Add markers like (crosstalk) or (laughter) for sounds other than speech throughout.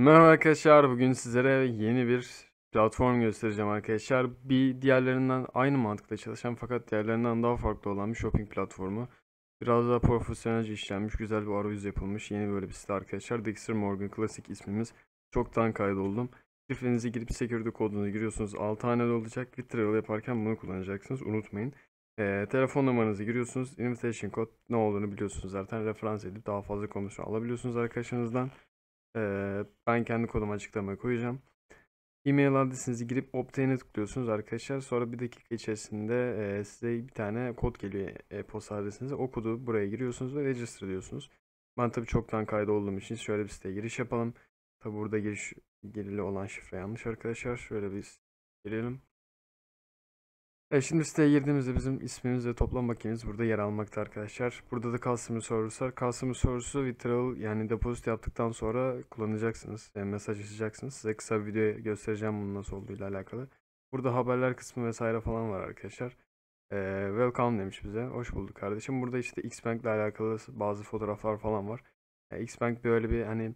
Merhaba arkadaşlar. Bugün sizlere yeni bir platform göstereceğim arkadaşlar. Bir diğerlerinden aynı mantıkla çalışan fakat diğerlerinden daha farklı olan bir shopping platformu. Biraz daha profesyonelce işlenmiş, güzel bir arayüz yapılmış yeni böyle bir site arkadaşlar. Dexter Morgan Classic ismimiz. Çoktan kaydoldum. şifrenizi girip security kodunu giriyorsunuz. 6 haneli olacak. Literal yaparken bunu kullanacaksınız. Unutmayın. Ee, telefon numaranızı giriyorsunuz. Invitation kod ne olduğunu biliyorsunuz zaten. Referans edip daha fazla komisyon alabiliyorsunuz arkadaşlarınızdan. Ee, ben kendi kodumu açıklamaya koyacağım. E-mail adresinizi girip obtain'e tıklıyorsunuz arkadaşlar. Sonra bir dakika içerisinde e, size bir tane kod geliyor e-posta adresinize. O kodu buraya giriyorsunuz ve register diyorsunuz. Ben tabii çoktan kayda olduğum için şöyle bir siteye giriş yapalım. Tabi burada giriş girili olan şifre yanlış arkadaşlar. Şöyle bir girelim. E şimdi siteye girdiğimizde bizim ismimiz ve toplam bakiyemiz burada yer almakta arkadaşlar. Burada da customer sorusu var. Customer sorusu withdrawal yani depozito yaptıktan sonra kullanacaksınız. Yani e, mesaj açacaksınız. Size kısa bir video göstereceğim bunun nasıl olduğu ile alakalı. Burada haberler kısmı vesaire falan var arkadaşlar. Ee, welcome demiş bize. Hoş bulduk kardeşim. Burada işte Xbank ile alakalı bazı fotoğraflar falan var. Yani e, Xbank böyle bir hani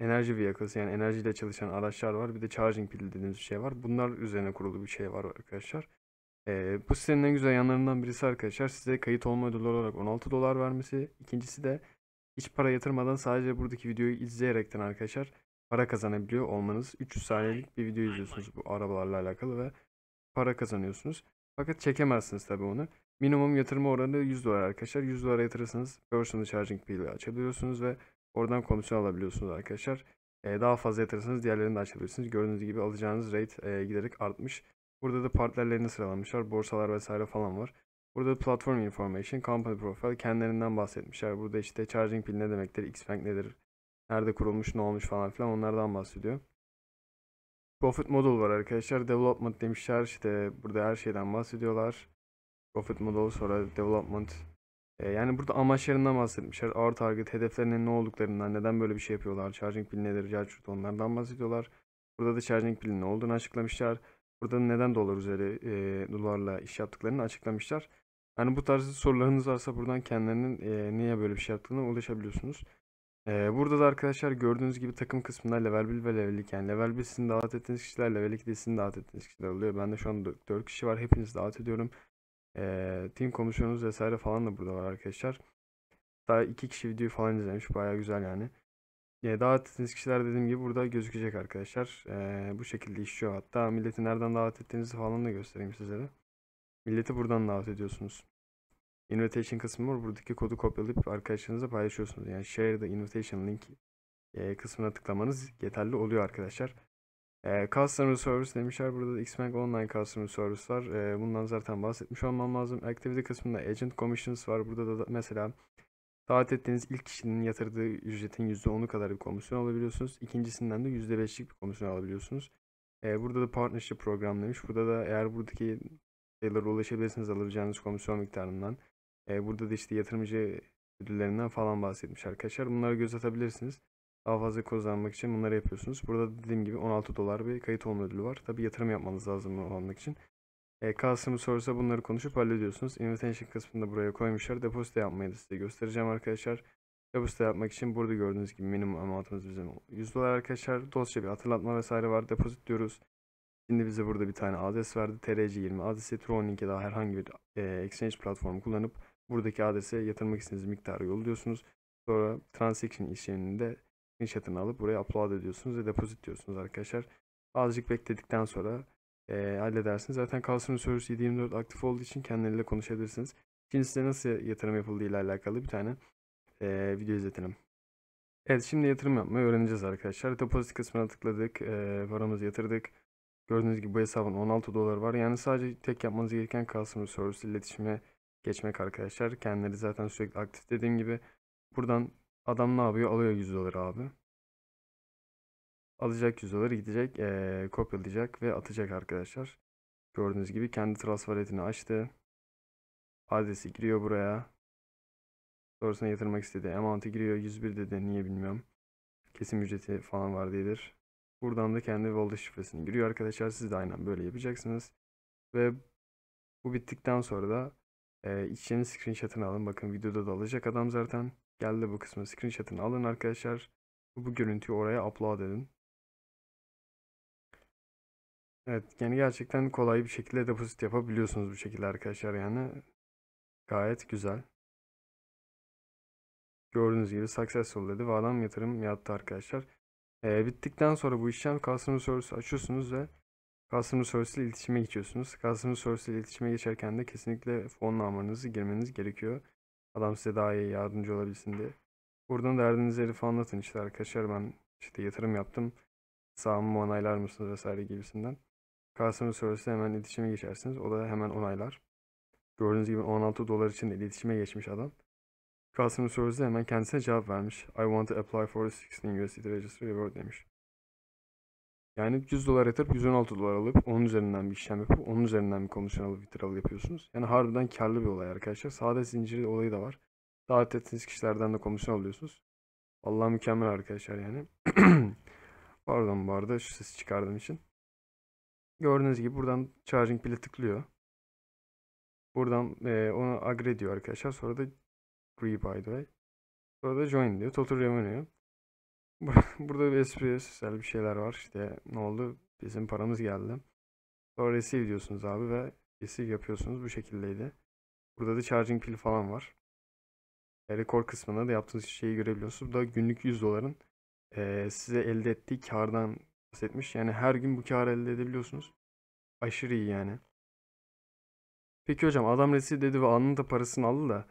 enerji vehicles yani enerjiyle çalışan araçlar var. Bir de charging pili dediğimiz şey var. Bunlar üzerine kurulu bir şey var arkadaşlar. E, bu sitenin en güzel yanlarından birisi arkadaşlar size kayıt olma ödülü olarak 16 dolar vermesi. İkincisi de hiç para yatırmadan sadece buradaki videoyu izleyerekten arkadaşlar para kazanabiliyor olmanız. 300 saniyelik bir video izliyorsunuz bu arabalarla alakalı ve para kazanıyorsunuz. Fakat çekemezsiniz tabii onu. Minimum yatırma oranı 100 dolar arkadaşlar. 100 dolara yatırırsanız personal charging pili açabiliyorsunuz ve oradan komisyon alabiliyorsunuz arkadaşlar. Ee, daha fazla yatırırsanız diğerlerini de açabilirsiniz. Gördüğünüz gibi alacağınız rate e, giderek artmış. Burada da partnerlerini sıralamışlar, Borsalar vesaire falan var. Burada platform information, company profile kendilerinden bahsetmişler. Burada işte charging pil ne demektir, Xpeng nedir, nerede kurulmuş, ne olmuş falan filan onlardan bahsediyor. Profit model var arkadaşlar. Development demişler. İşte burada her şeyden bahsediyorlar. Profit model sonra development. Ee, yani burada amaçlarından bahsetmişler. Our target, hedeflerinin ne olduklarından, neden böyle bir şey yapıyorlar, charging pil nedir, charge onlardan bahsediyorlar. Burada da charging pilin ne olduğunu açıklamışlar. Burada neden dolar üzeri e, dolarla iş yaptıklarını açıklamışlar. Hani bu tarz sorularınız varsa buradan kendilerinin e, niye böyle bir şey yaptığını ulaşabiliyorsunuz. E, burada da arkadaşlar gördüğünüz gibi takım kısmında level 1 ve level 2. Yani level 1 sizin davet ettiğiniz kişiler, level 2 de sizin davet ettiğiniz kişiler oluyor. Bende şu an 4 kişi var. Hepinizi davet ediyorum. E, team komisyonunuz vesaire falan da burada var arkadaşlar. Daha 2 kişi videoyu falan izlemiş. Baya güzel yani. Yani ee, davet ettiğiniz kişiler dediğim gibi burada gözükecek arkadaşlar. Ee, bu şekilde işliyor hatta. Milleti nereden davet ettiğinizi falan da göstereyim size de. Milleti buradan davet ediyorsunuz. Invitation kısmı var. Buradaki kodu kopyalayıp arkadaşlarınıza paylaşıyorsunuz. Yani share the invitation link e, kısmına tıklamanız yeterli oluyor arkadaşlar. E, customer Service demişler. Burada da Xbank Online Customer Service var. E, bundan zaten bahsetmiş olmam lazım. Activity kısmında Agent Commissions var. Burada da mesela Davet ettiğiniz ilk kişinin yatırdığı ücretin %10'u kadar bir komisyon alabiliyorsunuz. İkincisinden de %5'lik bir komisyon alabiliyorsunuz. Ee, burada da partnership demiş, Burada da eğer buradaki sayılara ulaşabilirsiniz alabileceğiniz komisyon miktarından. Ee, burada da işte yatırımcı ödüllerinden falan bahsetmiş arkadaşlar. Bunlara göz atabilirsiniz. Daha fazla kazanmak için bunları yapıyorsunuz. Burada dediğim gibi 16 dolar bir kayıt olma ödülü var. Tabi yatırım yapmanız lazım olmak için. E, Kasım'ı sorsa bunları konuşup hallediyorsunuz. Invitation kısmını da buraya koymuşlar. Depozito yapmayı da size göstereceğim arkadaşlar. Depozito yapmak için burada gördüğünüz gibi minimum amount'ımız bizim 100 dolar arkadaşlar. Dostça bir hatırlatma vesaire var. Depozit diyoruz. Şimdi bize burada bir tane adres verdi. TRC20 adresi Tronlink ya da herhangi bir e, exchange platformu kullanıp buradaki adrese yatırmak istediğiniz miktarı yolluyorsunuz. Sonra transaction işleminde screenshot'ını alıp buraya upload ediyorsunuz ve depozit diyorsunuz arkadaşlar. Azıcık bekledikten sonra e, halledersiniz. Zaten Kalsın Resource 724 aktif olduğu için kendileriyle konuşabilirsiniz. Şimdi size nasıl yatırım yapıldığı ile alakalı bir tane e, video izletelim. Evet şimdi yatırım yapmayı öğreneceğiz arkadaşlar. Depozit kısmına tıkladık. E, paramızı yatırdık. Gördüğünüz gibi bu hesabın 16 dolar var. Yani sadece tek yapmanız gereken Kalsın Resource iletişime geçmek arkadaşlar. Kendileri zaten sürekli aktif dediğim gibi. Buradan adam ne yapıyor? Alıyor 100 dolar abi. Alacak 100 doları gidecek, ee, kopyalayacak ve atacak arkadaşlar. Gördüğünüz gibi kendi transfer etini açtı. Adresi giriyor buraya. Sonrasında yatırmak istedi amount'ı giriyor. 101 dedi niye bilmiyorum. Kesim ücreti falan var diyedir. Buradan da kendi wallet şifresini giriyor arkadaşlar. Siz de aynen böyle yapacaksınız. Ve bu bittikten sonra da e, içeceğiniz screenshot'ını alın. Bakın videoda da alacak adam zaten. Geldi bu kısmı screenshot'ını alın arkadaşlar. Bu görüntüyü oraya upload edin. Evet yani gerçekten kolay bir şekilde depozit yapabiliyorsunuz bu şekilde arkadaşlar yani. Gayet güzel. Gördüğünüz gibi successful dedi ve adam yatırım yaptı arkadaşlar. Ee, bittikten sonra bu işlem customer service açıyorsunuz ve customer service ile iletişime geçiyorsunuz. Customer service ile iletişime geçerken de kesinlikle fon numaranızı girmeniz gerekiyor. Adam size daha iyi yardımcı olabilsin diye. Buradan derdinizi herife anlatın işte arkadaşlar ben işte yatırım yaptım. Sağımı onaylar mısınız vesaire gibisinden. Karsan'ın söylese hemen iletişime geçersiniz. O da hemen onaylar. Gördüğünüz gibi 16 dolar için iletişime geçmiş adam. Customer Service'de hemen kendisine cevap vermiş. I want to apply for the 16 USD Registry Reward demiş. Yani 100 dolar yatırıp 116 dolar alıp onun üzerinden bir işlem yapıp onun üzerinden bir komisyon alıp vitral yapıyorsunuz. Yani harbiden karlı bir olay arkadaşlar. Sade zinciri olayı da var. Davet ettiğiniz kişilerden de komisyon alıyorsunuz. Allah mükemmel arkadaşlar yani. (clears throat) Pardon bu arada şu sesi çıkardığım için. Gördüğünüz gibi buradan charging pile tıklıyor. Buradan e, onu agre diyor arkadaşlar. Sonra da agree by the way. Sonra da join diyor. Total revenue. (laughs) Burada bir espriyel bir şeyler var. İşte ne oldu? Bizim paramız geldi. Sonra receive diyorsunuz abi ve receive yapıyorsunuz. Bu şekildeydi. Burada da charging pil falan var. E, rekor kısmında da yaptığınız şeyi görebiliyorsunuz. Bu da günlük 100 doların e, size elde ettiği kardan bahsetmiş. Yani her gün bu kar elde edebiliyorsunuz. Aşırı iyi yani. Peki hocam adam resi dedi ve anında parasını aldı da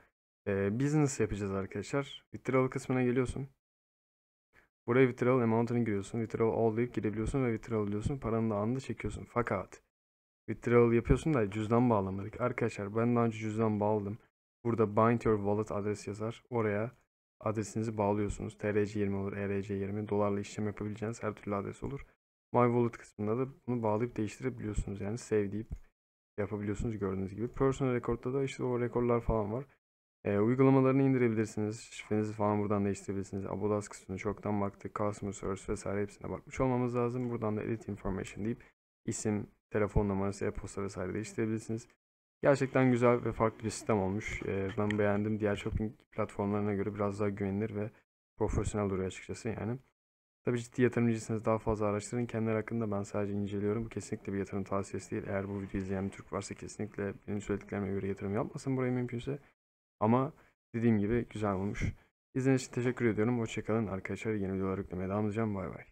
e, business yapacağız arkadaşlar. Withdrawal kısmına geliyorsun. Buraya withdrawal amount'ını giriyorsun. Withdrawal all deyip girebiliyorsun ve withdrawal diyorsun. Paranı da anında çekiyorsun. Fakat withdrawal yapıyorsun da cüzdan bağlamadık. Arkadaşlar ben daha önce cüzdan bağladım. Burada bind your wallet adres yazar. Oraya adresinizi bağlıyorsunuz. TRC20 olur, ERC20. Dolarla işlem yapabileceğiniz her türlü adres olur. My Wallet kısmında da bunu bağlayıp değiştirebiliyorsunuz. Yani save deyip yapabiliyorsunuz gördüğünüz gibi. Personal Record'da da işte o rekorlar falan var. E, uygulamalarını indirebilirsiniz. Şifrenizi falan buradan değiştirebilirsiniz. Abodas kısmını çoktan baktık. Customer Service vesaire hepsine bakmış olmamız lazım. Buradan da Edit Information deyip isim, telefon numarası, e-posta vesaire değiştirebilirsiniz. Gerçekten güzel ve farklı bir sistem olmuş. Ee, ben beğendim. Diğer shopping platformlarına göre biraz daha güvenilir ve profesyonel duruyor açıkçası yani. Tabii ciddi yatırımcıysanız daha fazla araştırın. Kendileri hakkında ben sadece inceliyorum. Bu kesinlikle bir yatırım tavsiyesi değil. Eğer bu videoyu izleyen bir Türk varsa kesinlikle benim söylediklerime göre yatırım yapmasın buraya mümkünse. Ama dediğim gibi güzel olmuş. İzlediğiniz için teşekkür ediyorum. Hoşçakalın arkadaşlar. Yeni videolar yüklemeye devam edeceğim. Bay bay.